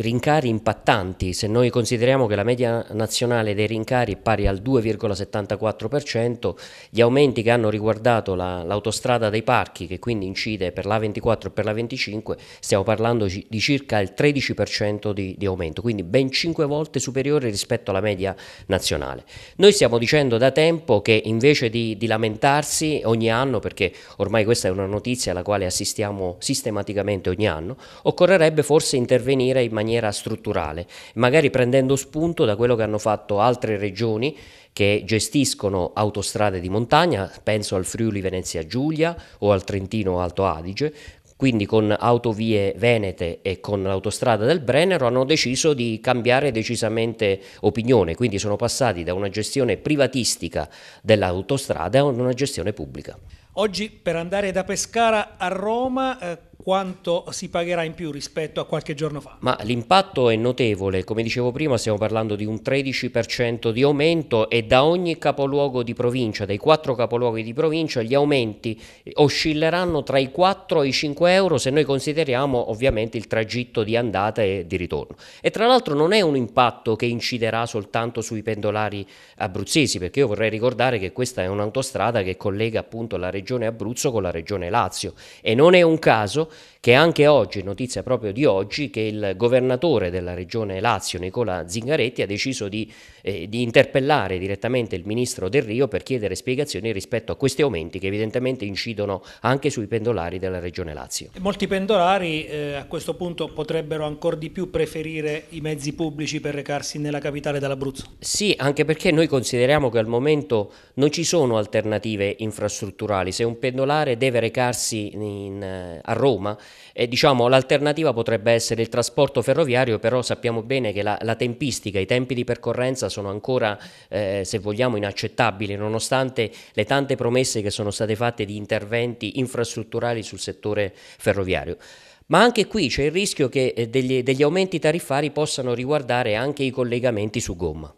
rincari impattanti, se noi consideriamo che la media nazionale dei rincari è pari al 2,74%, gli aumenti che hanno riguardato l'autostrada dei parchi, che quindi incide per la 24 e per la 25, stiamo parlando di circa il 13% di, di aumento, quindi ben 5 volte superiore rispetto alla media nazionale. Noi stiamo dicendo da tempo che invece di, di lamentarsi ogni anno, perché ormai questa è una notizia alla quale assistiamo sistematicamente ogni anno, occorrerebbe forse intervenire in maniera maniera strutturale, magari prendendo spunto da quello che hanno fatto altre regioni che gestiscono autostrade di montagna, penso al Friuli Venezia Giulia o al Trentino Alto Adige, quindi con autovie venete e con l'autostrada del Brennero hanno deciso di cambiare decisamente opinione, quindi sono passati da una gestione privatistica dell'autostrada a una gestione pubblica. Oggi per andare da Pescara a Roma eh, quanto si pagherà in più rispetto a qualche giorno fa? Ma l'impatto è notevole, come dicevo prima stiamo parlando di un 13% di aumento e da ogni capoluogo di provincia, dai quattro capoluoghi di provincia, gli aumenti oscilleranno tra i 4 e i 5 euro se noi consideriamo ovviamente il tragitto di andata e di ritorno. E tra l'altro non è un impatto che inciderà soltanto sui pendolari abruzzesi, perché io vorrei ricordare che questa è un'autostrada che collega appunto la regione Abruzzo con la regione Lazio e non è un caso che anche oggi, notizia proprio di oggi, che il governatore della regione Lazio, Nicola Zingaretti, ha deciso di, eh, di interpellare direttamente il ministro Del Rio per chiedere spiegazioni rispetto a questi aumenti che evidentemente incidono anche sui pendolari della regione Lazio. Molti pendolari eh, a questo punto potrebbero ancora di più preferire i mezzi pubblici per recarsi nella capitale dell'Abruzzo. Sì, anche perché noi consideriamo che al momento non ci sono alternative infrastrutturali. Se un pendolare deve recarsi in, eh, a Roma, Roma. E, diciamo, l'alternativa potrebbe essere il trasporto ferroviario, però sappiamo bene che la, la tempistica, i tempi di percorrenza sono ancora, eh, se vogliamo, inaccettabili, nonostante le tante promesse che sono state fatte di interventi infrastrutturali sul settore ferroviario. Ma anche qui c'è il rischio che eh, degli, degli aumenti tariffari possano riguardare anche i collegamenti su gomma.